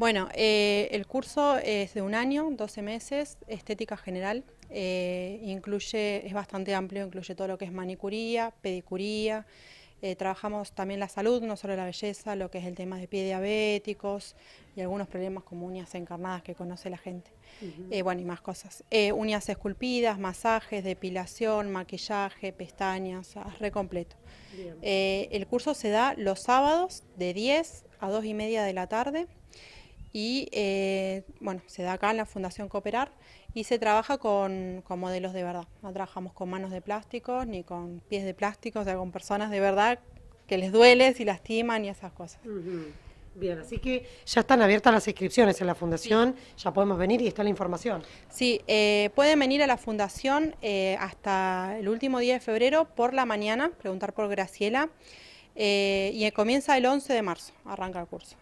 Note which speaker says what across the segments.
Speaker 1: Bueno, eh, el curso es de un año, 12 meses, estética general. Eh, incluye, es bastante amplio, incluye todo lo que es manicuría, pedicuría. Eh, trabajamos también la salud, no solo la belleza, lo que es el tema de pie diabéticos y algunos problemas como uñas encarnadas que conoce la gente. bueno, y más cosas. uñas esculpidas, masajes, depilación, maquillaje, pestañas, re completo. el curso se da los sábados de 10 a 2 y media de la tarde y eh, bueno, se da acá en la Fundación Cooperar y se trabaja con, modelos de verdad. No trabajamos con manos de plástico ni con pies de plástico, o sea, con personas de verdad que les duele, si lastiman y esas cosas. Bien, así que ya están
Speaker 2: abiertas las inscripciones en la fundación, ya podemos venir y está la información.
Speaker 1: Sí, eh, pueden venir a la fundación eh, hasta el último día de febrero por la mañana, preguntar por Graciela, y comienza el 11 de marzo, arranca el curso.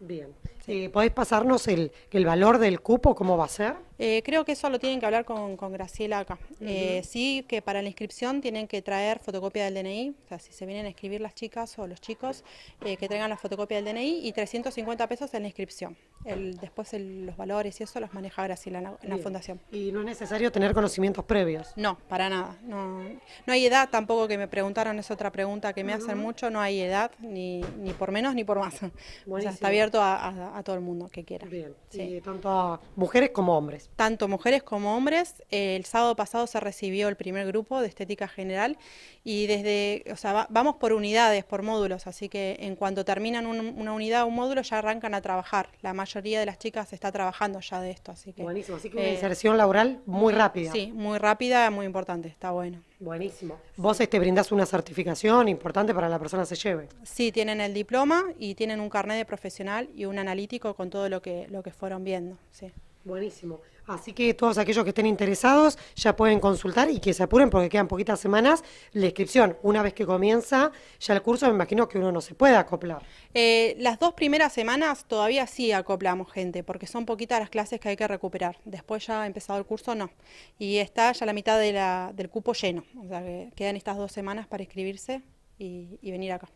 Speaker 2: Bien. Sí. Eh, ¿Podés pasarnos el, el valor del cupo, cómo va a ser?
Speaker 1: Eh, creo que eso lo tienen que hablar con, Graciela acá. Eh, sí, que para la inscripción tienen que traer fotocopia del DNI, o sea, si se vienen a escribir las chicas o los chicos, eh, que traigan la fotocopia del DNI y 350 pesos en la inscripción. El, después los valores y eso los maneja Graciela en la, fundación. ¿Y no es necesario tener
Speaker 2: conocimientos previos?
Speaker 1: No, para nada. No, hay edad tampoco que me preguntaron, es otra pregunta que me hacen mucho, no hay edad, ni, ni por menos ni por más. O sea, está abierto a, todo el mundo que quiera. Bien, sí. tanto a
Speaker 2: mujeres como hombres
Speaker 1: tanto mujeres como hombres. el sábado pasado se recibió el primer grupo de estética general y desde, o sea, vamos por unidades, por módulos, así que en cuanto terminan una unidad, o un módulo, ya arrancan a trabajar. La mayoría de las chicas está trabajando ya de esto, así que... Buenísimo, así que una eh, inserción
Speaker 2: laboral muy rápida. Sí,
Speaker 1: muy rápida, muy importante, está bueno. Buenísimo.
Speaker 2: Vos este, brindás una certificación importante para la persona se lleve.
Speaker 1: Sí, tienen el diploma y tienen un carnet de profesional y un analítico con todo lo que, lo que fueron viendo. Sí. Buenísimo. Así
Speaker 2: que todos aquellos que estén interesados ya pueden consultar y que se apuren porque quedan poquitas semanas la inscripción. Una vez que comienza ya el curso, me imagino que uno no se puede acoplar.
Speaker 1: Eh, las dos primeras semanas todavía sí acoplamos gente porque son poquitas las clases que hay que recuperar. Después ya ha empezado el curso, no. Y está ya la mitad del cupo lleno. O sea que quedan estas dos semanas para inscribirse y venir acá.